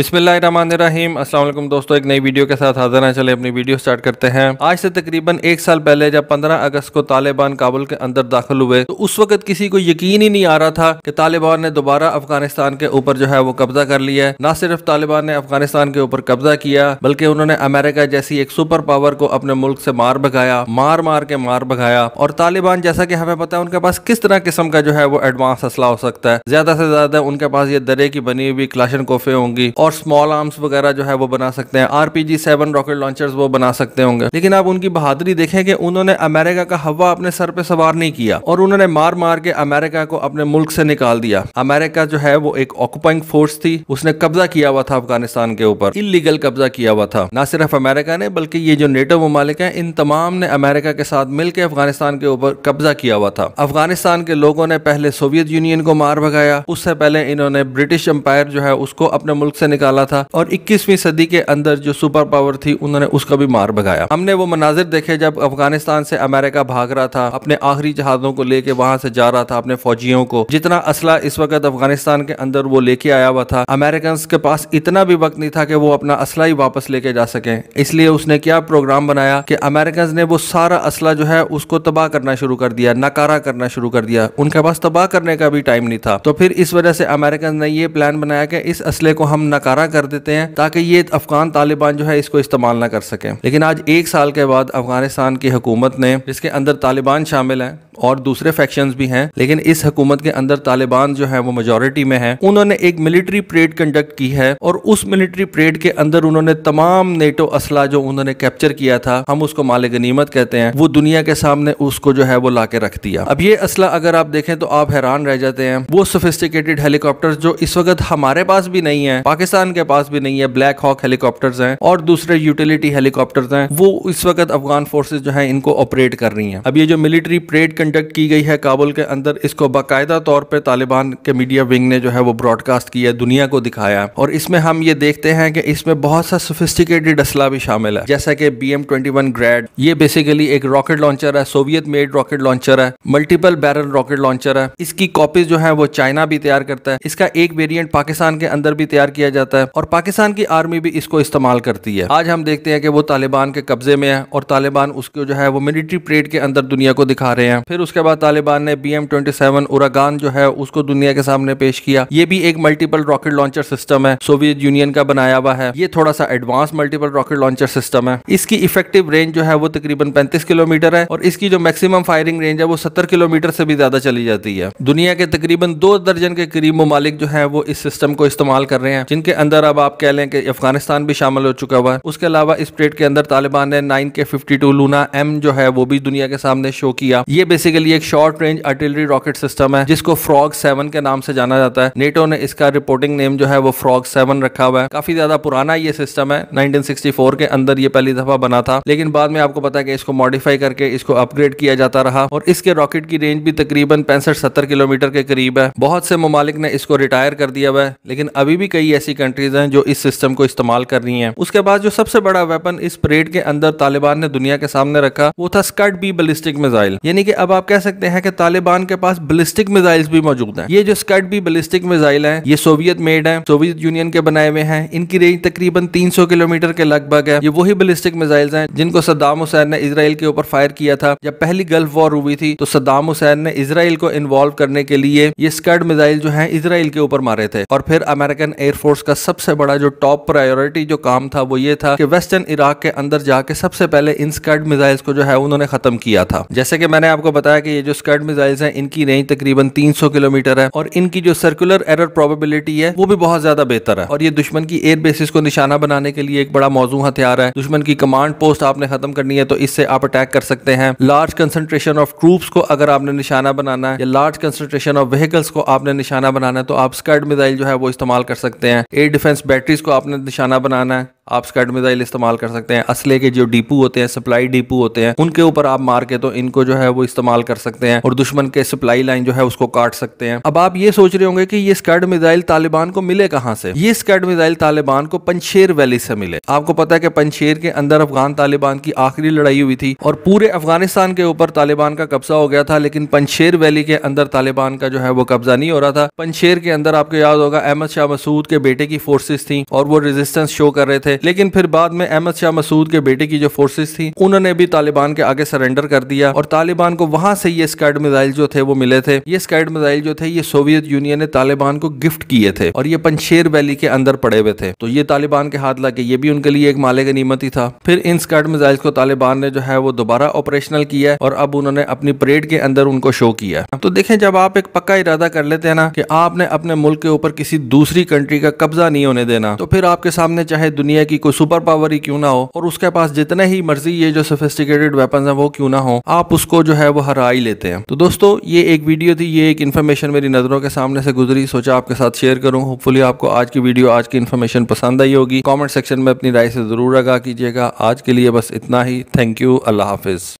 बिस्मिल्लाहिर्रहमानिर्रहीम अस्सलाम वालेकुम दोस्तों एक नई वीडियो के साथ हाजिर हैं चले अपनी वीडियो स्टार्ट करते हैं आज से तकरीबन एक साल पहले जब 15 अगस्त को तालिबान काबुल के अंदर दाखिल हुए तो उस वक्त किसी को यकीन ही नहीं आ रहा था कि तालिबान ने दोबारा अफगानिस्तान के ऊपर जो है वो कब्जा कर लिया है ना सिर्फ तालिबान ने अफगानिस्तान के ऊपर कब्जा किया बल्कि उन्होंने अमेरिका जैसी एक सुपर पावर को अपने मुल्क से मार भगाया मार मार के मार भगाया और तालिबान जैसा की हमें पता है उनके पास किस तरह किस्म का जो है वो एडवांस असला हो सकता है ज्यादा से ज्यादा उनके पास ये दरे की बनी हुई क्लाशन कोफे होंगी और और स्मॉल आर्म्स वगैरह जो है वो बना सकते हैं R P G seven rocket launchers वो बना सकते होंगे लेकिन आप उनकी बहादुरी देखें कि उन्होंने अमेरिका का हवा अपने सर पे सवार नहीं किया और उन्होंने मार मार के अमेरिका को अपने मुल्क से निकाल दिया अमेरिका जो है वो एक ऑक्युपाइंग फोर्स थी उसने कब्जा किया हुआ था अफगानिस्तान के ऊपर इलीगल कब्जा किया हुआ था ना सिर्फ अमेरिका ने बल्कि ये जो नेटो ममालिक है इन तमाम ने अमेरिका के साथ मिलकर अफगानिस्तान के ऊपर कब्जा किया हुआ था अफगानिस्तान के लोगों ने पहले सोवियत यूनियन को मार भगाया उससे पहले इन्होंने ब्रिटिश एम्पायर जो है उसको अपने मुल्क से निकाला था और इक्कीसवीं सदी के अंदर जो सुपर पावर थी उन्होंने उसका भी मार भगाया हमने वो मनाजिर देखे जब अफगानिस्तान से अमेरिका भाग रहा था अपने आखिरी जहाजों को लेके वहां से जा रहा था अपने फौजियों को जितना असला इस वक्त अफगानिस्तान के अंदर वो लेके आया हुआ था अमेरिकन के पास इतना भी वक्त नहीं था कि वो अपना असला ही वापस लेके जा सके इसलिए उसने क्या प्रोग्राम बनाया कि अमेरिकन ने वो सारा असला जो है उसको तबाह करना शुरू कर दिया नकारा करना शुरू कर दिया उनके पास तबाह करने का भी टाइम नहीं था तो फिर इस वजह से अमेरिकन ने ये प्लान बनाया कि इस असले को हम नाकारा कर देते हैं ताकि ये अफगान तालिबान जो है इसको इस्तेमाल ना कर सकें लेकिन आज एक साल के बाद अफगानिस्तान की हुकूमत ने जिसके अंदर तालिबान शामिल हैं और दूसरे फैक्शन भी हैं लेकिन इस हकूमत के अंदर तालिबान जो है वो मेजोरिटी में है उन्होंने एक मिलिट्री परेड कंडक्ट की है और उस मिलिट्री परेड के अंदर उन्होंने तमाम नेटो असला जो उन्होंने कैप्चर किया था हम उसको माले गनीमत कहते हैं वो दुनिया के सामने उसको जो है वो ला रख दिया अब ये असला अगर आप देखें तो आप हैरान रह जाते हैं वो सोफिस्टिकेटेड हेलीकॉप्टर जो इस वक्त हमारे पास भी नहीं है पाकिस्तान के पास भी नहीं है ब्लैक हॉक हेलीकॉप्टर है और दूसरे यूटिलिटी हेलीकॉप्टर है वो इस वक्त अफगान फोर्सेज जो है इनको ऑपरेट कर रही है अब ये जो मिलिट्री परेड कंडक्ट की गई है काबुल के अंदर इसको बाकायदा तौर पर तालिबान के मीडिया विंग ने जो है वो ब्रॉडकास्ट किया दुनिया को दिखाया और इसमें हम ये देखते हैं कि इसमें बहुत सा सोफिस्टिकेटेड असला भी शामिल है जैसा कि B M twenty one Grad ये बेसिकली एक रॉकेट लॉन्चर है सोवियत मेड रॉकेट लॉन्चर है मल्टीपल बैरल रॉकेट लॉन्चर है इसकी कॉपीज जो है वो चाइना भी तैयार करता है इसका एक वेरियंट पाकिस्तान के अंदर भी तैयार किया जाता है और पाकिस्तान की आर्मी भी इसको इस्तेमाल करती है आज हम देखते हैं कि वो तालिबान के कब्जे में है और तालिबान उसको जो है वो मिलिट्री परेड के अंदर दुनिया को दिखा रहे हैं फिर उसके बाद तालिबान ने B M twenty seven Uragan जो है उसको दुनिया के सामने पेश किया ये भी एक मल्टीपल रॉकेट लॉन्चर सिस्टम है सोवियत यूनियन का बनाया हुआ है ये थोड़ा सा advance multiple rocket launcher system है इसकी इफेक्टिव रेंज जो है वो तकरीबन पैंतीस किलोमीटर है और इसकी जो मैक्सिमम फायरिंग रेंज है वो सत्तर किलोमीटर से भी ज्यादा चली जाती है दुनिया के तकरीबन दो दर्जन के करीब ममालिक जो है वो इस सिस्टम को इस्तेमाल कर रहे हैं जिनके अंदर अब आप कह लें कि अफगानिस्तान भी शामिल हो चुका हुआ है उसके अलावा इस परेड के अंदर तालिबान ने नाइन के फिफ्टी टू लूना एम जो है वो भी दुनिया के सामने शो किया ये बेसिकली एक short range artillery rocket system है जिसको फ्रॉग सेवन के नाम से जाना जाता है नेटो ने इसका रिपोर्टिंग नेम जो है वो फ्रॉग सेवन रखा हुआ है काफी ज्यादा पुराना ये सिस्टम है 1964 के अंदर ये पहली दफा बना था लेकिन बाद में आपको पता है कि इसको मॉडिफाई करके इसको अपग्रेड किया जाता रहा और इसके रॉकेट की रेंज भी तकरीबन पैंसठ सत्तर किलोमीटर के करीब है बहुत से ममालिक ने इसको रिटायर कर दिया हुआ है लेकिन अभी भी कई ऐसी कंट्रीज हैं जो इस सिस्टम को इस्तेमाल कर रही हैं उसके बाद जो सबसे बड़ा वेपन इस परेड के अंदर तालिबान ने दुनिया के सामने रखा वो था स्कट बी बलिस्टिक मिसाइल यानी कि अब अब आप कह सकते हैं कि तालिबान के पास बलिस्टिक मिसाइल्स भी मौजूद हैं ये जो स्कट भी बलिस्टिक मिसाइल हैं ये सोवियत मेड हैं सोवियत यूनियन के बनाए हुए हैं इनकी रेंज तकरीबन 300 किलोमीटर के लगभग है ये वही बलिस्टिक मिसाइल्स हैं जिनको सद्दाम हुसैन ने इसराइल के ऊपर फायर किया था जब पहली गल्फ वॉर हुई थी तो सद्दाम हुसैन ने इसराइल को इन्वॉल्व करने के लिए ये स्कड मिसाइल जो है इसराइल के ऊपर मारे थे और फिर अमेरिकन एयरफोर्स का सबसे बड़ा जो टॉप प्रायोरिटी जो काम था वो ये था कि वेस्टर्न इराक के अंदर जाके सबसे पहले इन स्कड मिसाइल्स को जो है उन्होंने खत्म किया था जैसे कि मैंने आपको बताया कि ये जो स्कर्ड मिसाइल्स हैं इनकी रेंज तकरीबन 300 किलोमीटर है और इनकी जो सर्कुलर एरर प्रोबेबिलिटी है वो भी बहुत ज्यादा बेहतर है और ये दुश्मन की एयर बेसिस को निशाना बनाने के लिए एक बड़ा मौजू हथियार है दुश्मन की कमांड पोस्ट आपने खत्म करनी है तो इससे आप अटैक कर सकते हैं लार्ज कंसंट्रेशन ऑफ ट्रूप्स को अगर आपने निशाना बनाना है या लार्ज कंसेंट्रेशन ऑफ व्हीकल्स को आपने निशाना बनाना है तो आप स्कर्ड मिसाइल जो है वो इस्तेमाल कर सकते हैं एयर डिफेंस बैटरीज को आपने निशाना बनाना है आप स्कैड मिसाइल इस्तेमाल कर सकते हैं असले के जो डिपू होते हैं सप्लाई डिपू होते हैं उनके ऊपर आप मार के तो इनको जो है वो इस्तेमाल कर सकते हैं और दुश्मन के सप्लाई लाइन जो है उसको काट सकते हैं अब आप ये सोच रहे होंगे कि ये स्कैड मिसाइल तालिबान को मिले कहाँ से ये स्कैड मिसाइल तालिबान को पंशेर वैली से मिले आपको पता है कि पंशेर के अंदर अफगान तालिबान की आखिरी लड़ाई हुई थी और पूरे अफगानिस्तान के ऊपर तालिबान का कब्जा हो गया था लेकिन पंशेर वैली के अंदर तालिबान का जो है वो कब्जा नहीं हो रहा था पंशेर के अंदर आपको याद होगा अहमद शाह मसूद के बेटे की फोर्सेस थी और वो रेजिस्टेंस शो कर रहे थे लेकिन फिर बाद में अहमद शाह मसूद के बेटे की जो फोर्सेज थी उन्होंने भी तालिबान के आगे सरेंडर कर दिया और तालिबान को वहां से ये स्कैड मिजाइल जो थे वो मिले थे ये स्कैड मिजाइल जो थे ये सोवियत यूनियन ने तालिबान को गिफ्ट किए थे और ये पंशेर वैली के अंदर पड़े हुए थे तो ये तालिबान के हाथ लगे ये भी उनके लिए एक माले का नीमत ही था फिर इन स्कैड मिजाइल को तालिबान ने जो है वो दोबारा ऑपरेशनल किया और अब उन्होंने अपनी परेड के अंदर उनको शो किया तो देखें जब आप एक पक्का इरादा कर लेते हैं ना कि आपने अपने मुल्क के ऊपर किसी दूसरी कंट्री का कब्जा नहीं होने देना तो फिर आपके सामने चाहे दुनिया की कोई सुपर पावर ही क्यों ना हो और उसके पास जितने ही मर्जी ये जो सोफिस्टिकेटेड वेपन है वो क्यों ना हो आप उसको जो है वो हरा ही लेते हैं तो दोस्तों ये एक वीडियो थी ये एक इन्फॉर्मेशन मेरी नजरों के सामने से गुजरी सोचा आपके साथ शेयर करूँ होपफुली आपको आज की वीडियो आज की इन्फॉर्मेशन पसंद आई होगी कॉमेंट सेक्शन में अपनी राय से जरूर आगा कीजिएगा आज के लिए बस इतना ही थैंक यू अल्लाह हाफिज़